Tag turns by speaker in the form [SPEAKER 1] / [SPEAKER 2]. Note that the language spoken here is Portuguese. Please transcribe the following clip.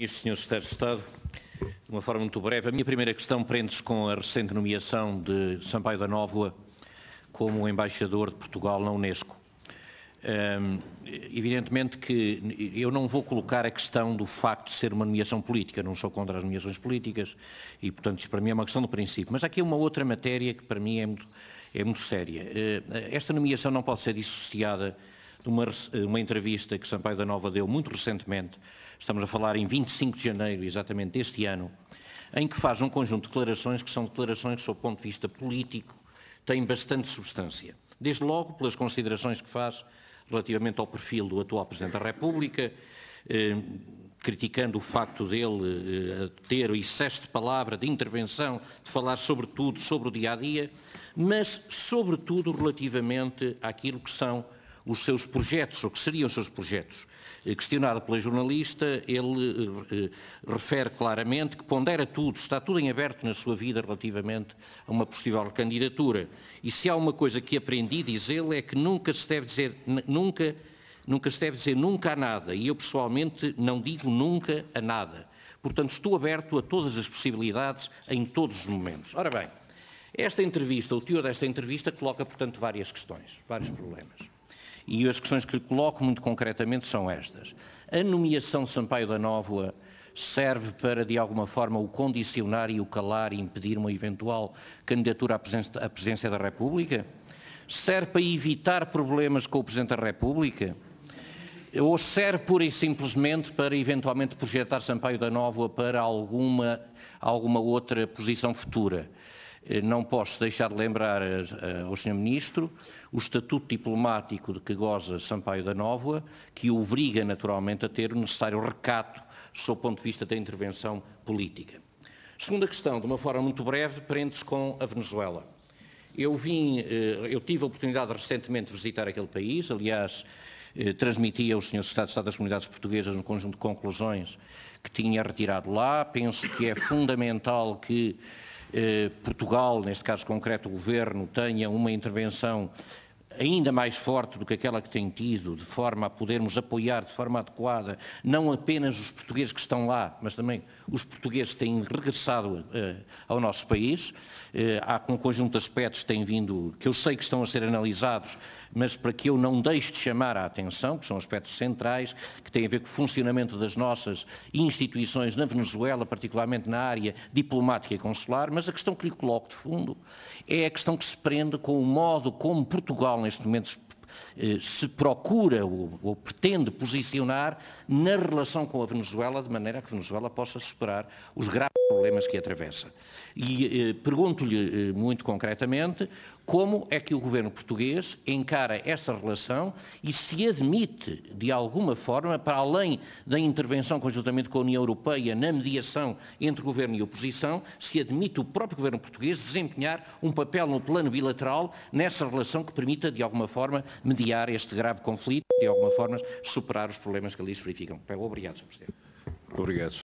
[SPEAKER 1] Ministro, Sr. Secretário de Estado, de uma forma muito breve, a minha primeira questão prende-se com a recente nomeação de Sampaio da Nóvoa como embaixador de Portugal na Unesco. evidentemente que eu não vou colocar a questão do facto de ser uma nomeação política, não sou contra as nomeações políticas e, portanto, isso para mim é uma questão do princípio. Mas há aqui uma outra matéria que para mim é muito, é muito séria. Eh, esta nomeação não pode ser dissociada de uma, eh, uma entrevista que Sampaio da Nova deu muito recentemente, estamos a falar em 25 de janeiro exatamente deste ano, em que faz um conjunto de declarações que são declarações que, sob o ponto de vista político, têm bastante substância. Desde logo pelas considerações que faz relativamente ao perfil do atual Presidente da República, eh, criticando o facto dele eh, ter o excesso de palavra, de intervenção, de falar sobretudo sobre o dia a dia, mas, sobretudo, relativamente àquilo que são os seus projetos, ou que seriam os seus projetos. Eh, questionado pela jornalista, ele eh, eh, refere claramente que pondera tudo, está tudo em aberto na sua vida relativamente a uma possível candidatura. E se há uma coisa que aprendi, diz ele, é que nunca se deve dizer nunca, nunca se deve dizer nunca a nada. E eu pessoalmente não digo nunca a nada. Portanto, estou aberto a todas as possibilidades em todos os momentos. Ora bem, esta entrevista, o teor desta entrevista, coloca, portanto, várias questões, vários problemas. E as questões que lhe coloco muito concretamente são estas. A nomeação de Sampaio da Nóvoa serve para, de alguma forma, o condicionar e o calar e impedir uma eventual candidatura à presença, à presidência da República? Serve para evitar problemas com o Presidente da República? Ou serve pura e simplesmente para eventualmente projetar Sampaio da Nova para alguma, alguma outra posição futura? Eh, não posso deixar de lembrar eh, eh, ao Sr. Ministro o estatuto diplomático de que goza Sampaio da Nóvoa, que o obriga naturalmente a ter o necessário recato sob o ponto de vista da intervenção política. Segunda questão, de uma forma muito breve, prende-se com a Venezuela. Eu vim, eu tive a oportunidade recentemente de visitar aquele país, aliás, transmiti ao Sr. Secretário de Estado das Comunidades Portuguesas um conjunto de conclusões que tinha retirado lá. Penso que é fundamental que eh, Portugal, neste caso concreto o Governo, tenha uma intervenção ainda mais forte do que aquela que tem tido, de forma a podermos apoiar de forma adequada não apenas os portugueses que estão lá, mas também os portugueses que têm regressado eh, ao nosso país. Eh, há um conjunto de aspectos que têm vindo, que eu sei que estão a ser analisados mas para que eu não deixe de chamar a atenção, que são aspectos centrais, que têm a ver com o funcionamento das nossas instituições na Venezuela, particularmente na área diplomática e consular, mas a questão que lhe coloco de fundo é a questão que se prende com o modo como Portugal, neste momento, eh, se procura ou, ou, pretende posicionar na relação com a Venezuela, de maneira a que a Venezuela possa superar os graves problemas que atravessa. E eh, pergunto-lhe eh, muito concretamente como é que o governo português encara essa relação e se admite, de alguma forma, para além da intervenção conjuntamente com a União Europeia na mediação entre governo e oposição, se admite o próprio governo português desempenhar um papel no plano bilateral nessa relação que permita, de alguma forma, mediar este grave conflito, e de alguma forma, superar os problemas que ali se verificam. Obrigado, Sr. Presidente. Obrigado.